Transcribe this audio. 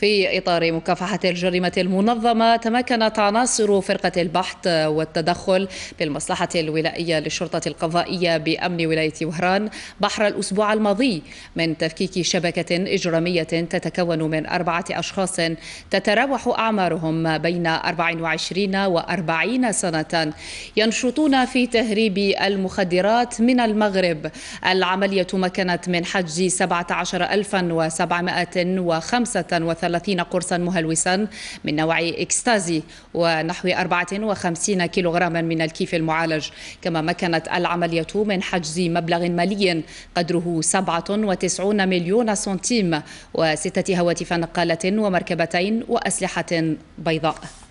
في إطار مكافحة الجريمة المنظمة تمكنت عناصر فرقة البحث والتدخل بالمصلحة الولائية للشرطة القضائية بأمن ولاية وهران بحر الأسبوع الماضي من تفكيك شبكة إجرامية تتكون من أربعة أشخاص تتراوح أعمارهم ما بين 24 و 40 سنة ينشطون في تهريب المخدرات من المغرب العملية تمكنت من حجز 17735 30 قرصا مهلوسا من نوع إكستازي ونحو 54 كيلوغراما من الكيف المعالج كما مكنت العملية من حجز مبلغ مالي قدره 97 مليون سنتيم وستة هواتف نقالة ومركبتين وأسلحة بيضاء